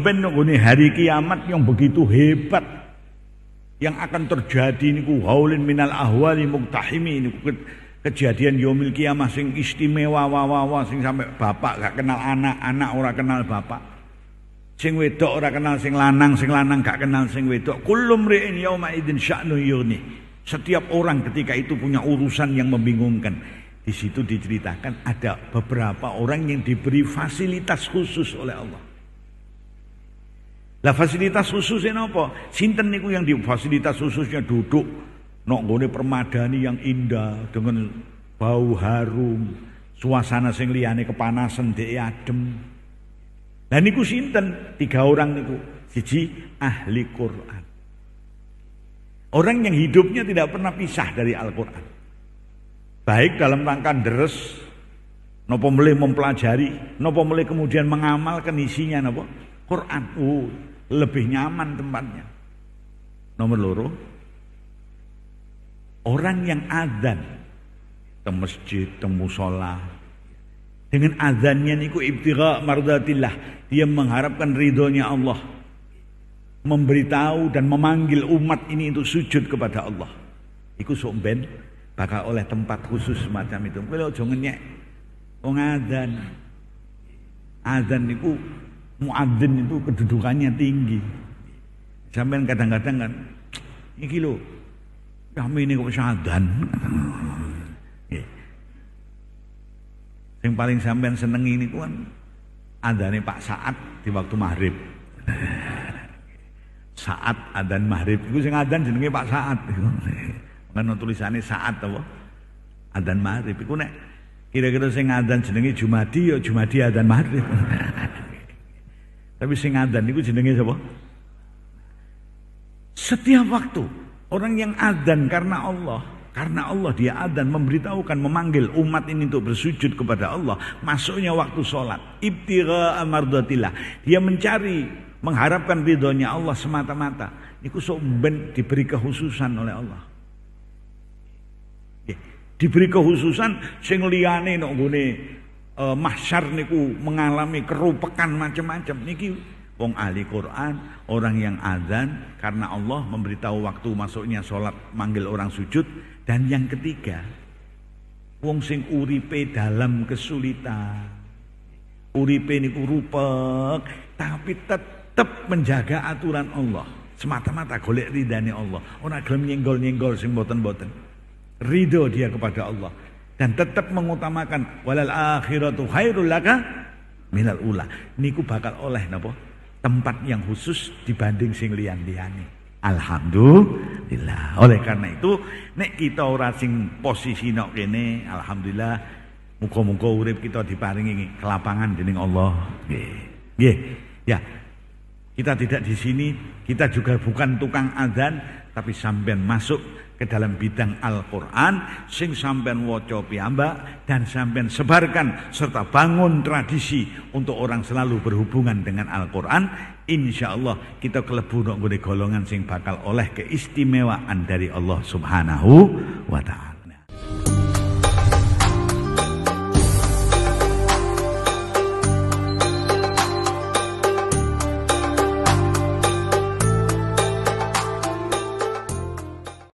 Ben hari kiamat yang begitu hebat yang akan terjadi niku haulin minal ahwali muktahimi ini ke, kejadian yomil kiamat sing istimewa wawawa sing sampai bapak gak kenal anak anak ora kenal bapak sing wedok ora kenal sing lanang sing lanang gak kenal sing wedok kulum ri'in yauma idin sya'nu yurni setiap orang ketika itu punya urusan yang membingungkan di situ diceritakan ada beberapa orang yang diberi fasilitas khusus oleh Allah lah fasilitas khusus apa? Sinten niku yang di fasilitas khususnya duduk nok permadani yang indah dengan bau harum, suasana sing liyane kepanasan dhek adem. Lah niku sinten? Tiga orang niku. Siji ahli Quran. Orang yang hidupnya tidak pernah pisah dari Al-Quran. Baik dalam rangka deres, nopo mulai mempelajari, nopo mulai kemudian mengamalkan isinya nopo Quran. Uh, lebih nyaman tempatnya. Nomor loro, orang yang azan ke masjid, ke musola, dengan azannya niku ibtiqa mardatillah, dia mengharapkan ridhonya Allah. Memberitahu dan memanggil umat ini untuk sujud kepada Allah. Iku somben bakal oleh tempat khusus semacam itu. kalau jangan nyek azan. Azan niku muadzin itu kedudukannya tinggi. Sampai kadang-kadang kan, iki lo kami ini kok syadan. Yang paling sampean seneng ini kan adane Pak Saat di waktu maghrib. Saat adan maghrib, itu sing adan jenenge Pak Saat. Ngono kan tulisannya Saat apa? Adan maghrib. itu nek kira-kira sing adan jenenge Jumadi ya Jumadi adan maghrib. Tapi sing adzan niku jenenge sapa? Setiap waktu orang yang adzan karena Allah, karena Allah dia adzan memberitahukan memanggil umat ini untuk bersujud kepada Allah, masuknya waktu sholat, ibtigha amardatillah. Dia mencari mengharapkan ridhonya Allah semata-mata. Niku sok ben diberi kehususan oleh Allah. Diberi kehususan sing liyane nok e, mahsyar niku mengalami kerupakan macam-macam niki wong ahli Quran, orang yang azan karena Allah memberitahu waktu masuknya sholat manggil orang sujud dan yang ketiga wong sing uripe dalam kesulitan. Uripe niku rupek tapi tetap menjaga aturan Allah. Semata-mata golek ridhani Allah. Orang gelem nyenggol-nyenggol sing boten-boten. Ridho dia kepada Allah dan tetap mengutamakan walal akhiratu khairul laka minal ula niku bakal oleh napa tempat yang khusus dibanding sing liyan-liyane Alhamdulillah. Oleh karena itu, nek kita ora sing posisi nok kene, alhamdulillah muga-muga urip kita diparingi kelapangan dening Allah. Nggih. Nggih. Ya, kita tidak di sini, kita juga bukan tukang adan, tapi sampean masuk ke dalam bidang Al-Qur'an sing sampean waca piamba, dan sampean sebarkan serta bangun tradisi untuk orang selalu berhubungan dengan Al-Qur'an, insyaallah kita kelebu nggone golongan sing bakal oleh keistimewaan dari Allah Subhanahu wa taala.